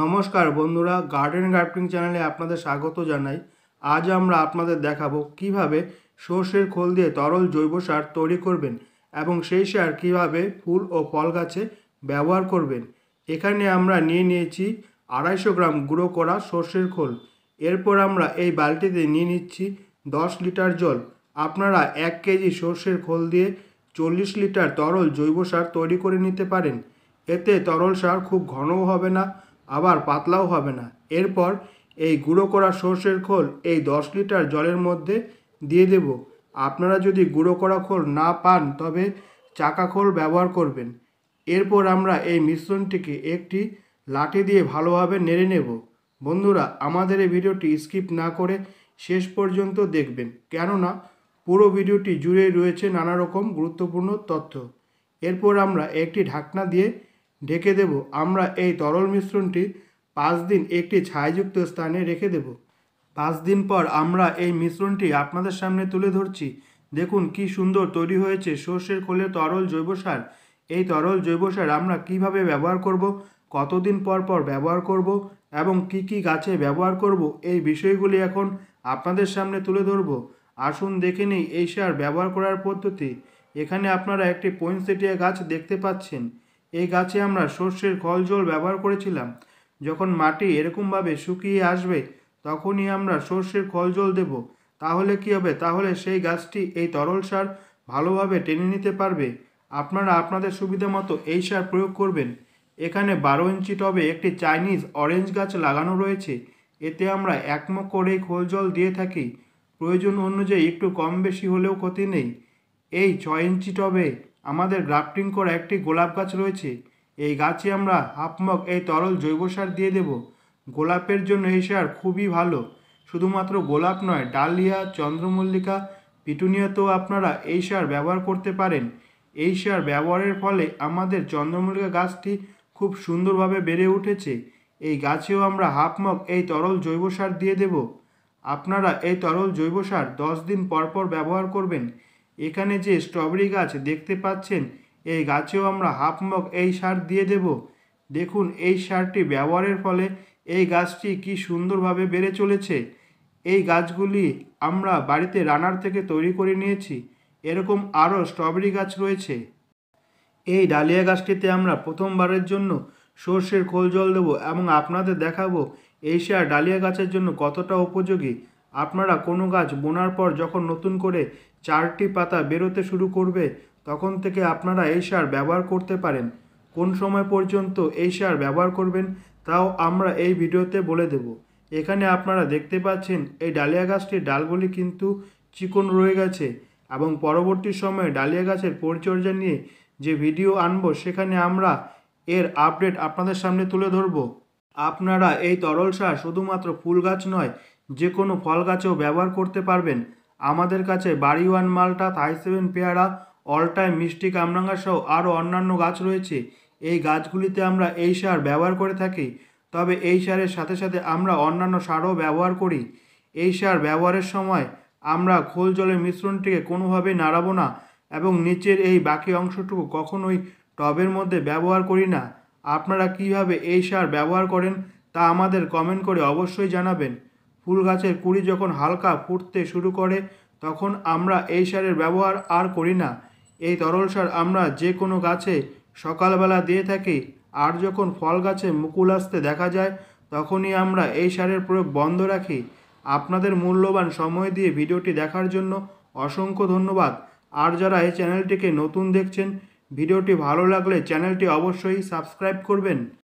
নমস্কার বন্ধুরা garden gardening চ্যানেলে আপনাদের স্বাগত জানাই আজ আমরা আপনাদের দেখাবো কিভাবে সর্ষের খোল দিয়ে তরল জৈব সার তৈরি করবেন এবং সেই সার কিভাবে ফুল ও ফল গাছে ব্যবহার করবেন এখানে আমরা নিয়ে নিয়েছি আড়াইশো গ্রাম গুঁড়ো করা সর্ষের খোল এরপর আমরা এই বালতিতে নিয়ে নিচ্ছি দশ লিটার জল আপনারা এক কেজি সর্ষের খোল দিয়ে চল্লিশ লিটার তরল জৈব সার তৈরি করে নিতে পারেন এতে তরল সার খুব ঘনও হবে না আবার পাতলাও হবে না এরপর এই গুঁড়ো করা সর্ষের খোল এই দশ লিটার জলের মধ্যে দিয়ে দেব আপনারা যদি গুঁড়ো করা খোল না পান তবে চাকা খোল ব্যবহার করবেন এরপর আমরা এই মিশ্রণটিকে একটি লাঠি দিয়ে ভালোভাবে নেড়ে নেব বন্ধুরা আমাদের এই ভিডিওটি স্কিপ না করে শেষ পর্যন্ত দেখবেন কেননা পুরো ভিডিওটি জুড়ে রয়েছে নানা রকম গুরুত্বপূর্ণ তথ্য এরপর আমরা একটি ঢাকনা দিয়ে ঢেকে দেব আমরা এই তরল মিশ্রণটি পাঁচ দিন একটি ছায়াযুক্ত স্থানে রেখে দেব পাঁচ দিন পর আমরা এই মিশ্রণটি আপনাদের সামনে তুলে ধরছি দেখুন কি সুন্দর তৈরি হয়েছে সর্ষের খোলের তরল জৈব সার এই তরল জৈব সার আমরা কিভাবে ব্যবহার করব কতদিন পর পর ব্যবহার করব এবং কি কি গাছে ব্যবহার করব এই বিষয়গুলি এখন আপনাদের সামনে তুলে ধরব আসুন দেখে নিই এই সার ব্যবহার করার পদ্ধতি এখানে আপনারা একটি পইনসেটিয়া গাছ দেখতে পাচ্ছেন এই গাছে আমরা সর্ষের কল জল ব্যবহার করেছিলাম যখন মাটি এরকমভাবে শুকিয়ে আসবে তখনই আমরা সর্ষের কল জল দেব তাহলে কি হবে তাহলে সেই গাছটি এই তরল সার ভালোভাবে টেনে নিতে পারবে আপনারা আপনাদের সুবিধা মতো এই সার প্রয়োগ করবেন এখানে বারো ইঞ্চি টবে একটি চাইনিজ অরেঞ্জ গাছ লাগানো রয়েছে এতে আমরা একমুখ করেই খোল জল দিয়ে থাকি প্রয়োজন অনুযায়ী একটু কম বেশি হলেও ক্ষতি নেই এই ছয় ইঞ্চি টবে আমাদের গ্রাফটিং করা একটি গোলাপ গাছ রয়েছে এই গাছে আমরা হাফমক এই তরল জৈব সার দিয়ে দেব গোলাপের জন্য এই সার খুবই ভালো শুধুমাত্র গোলাপ নয় ডালিয়া চন্দ্রমল্লিকা পিটুনিয়াতেও আপনারা এই সার ব্যবহার করতে পারেন এই সার ব্যবহারের ফলে আমাদের চন্দ্রমল্লিকা গাছটি খুব সুন্দরভাবে বেড়ে উঠেছে এই গাছেও আমরা হাফমক এই তরল জৈব সার দিয়ে দেব আপনারা এই তরল জৈব সার দশ দিন পরপর ব্যবহার করবেন এখানে যে স্ট্রবেরি গাছ দেখতে পাচ্ছেন এই গাছেও আমরা হাফ মগ এই সার দিয়ে দেব দেখুন এই সারটি ব্যবহারের ফলে এই গাছটি কি সুন্দরভাবে বেড়ে চলেছে এই গাছগুলি আমরা বাড়িতে রানার থেকে তৈরি করে নিয়েছি এরকম আরও স্ট্রবেরি গাছ রয়েছে এই ডালিয়া গাছটিতে আমরা প্রথমবারের জন্য সর্ষের খোল জল দেবো এবং আপনাদের দেখাবো এই সার ডালিয়া গাছের জন্য কতটা উপযোগী আপনারা কোনো গাছ বোনার পর যখন নতুন করে চারটি পাতা বেরোতে শুরু করবে তখন থেকে আপনারা এই সার ব্যবহার করতে পারেন কোন সময় পর্যন্ত এই সার ব্যবহার করবেন তাও আমরা এই ভিডিওতে বলে দেব এখানে আপনারা দেখতে পাচ্ছেন এই ডালিয়া গাছটির ডালগুলি কিন্তু চিকন রয়ে গেছে এবং পরবর্তী সময়ে ডালিয়া গাছের পরিচর্যা নিয়ে যে ভিডিও আনব সেখানে আমরা এর আপডেট আপনাদের সামনে তুলে ধরব আপনারা এই তরল সার শুধুমাত্র ফুল গাছ নয় যে কোনো ফল গাছেও ব্যবহার করতে পারবেন আমাদের কাছে বাড়ি ওয়ান মালটা থাই সেভেন পেয়ারা অলটাই মিষ্টি কামরাঙ্গা সহ আরও অন্যান্য গাছ রয়েছে এই গাছগুলিতে আমরা এই সার ব্যবহার করে থাকি তবে এই সারের সাথে সাথে আমরা অন্যান্য সারও ব্যবহার করি এই সার ব্যবহারের সময় আমরা খোল জলের মিশ্রণটিকে কোনোভাবে নাড়াবো না এবং নিচের এই বাকি অংশটুকু কখনোই টবের মধ্যে ব্যবহার করি না আপনারা কিভাবে এই সার ব্যবহার করেন তা আমাদের কমেন্ট করে অবশ্যই জানাবেন ফুল গাছের কুড়ি যখন হালকা ফুটতে শুরু করে তখন আমরা এই সারের ব্যবহার আর করি না এই তরল সার আমরা যে কোনো গাছে সকালবেলা দিয়ে থাকি আর যখন ফল গাছে মুকুল আসতে দেখা যায় তখনই আমরা এই সারের প্রয়োগ বন্ধ রাখি আপনাদের মূল্যবান সময় দিয়ে ভিডিওটি দেখার জন্য অসংখ্য ধন্যবাদ আর যারা এই চ্যানেলটিকে নতুন দেখছেন ভিডিওটি ভালো লাগলে চ্যানেলটি অবশ্যই সাবস্ক্রাইব করবেন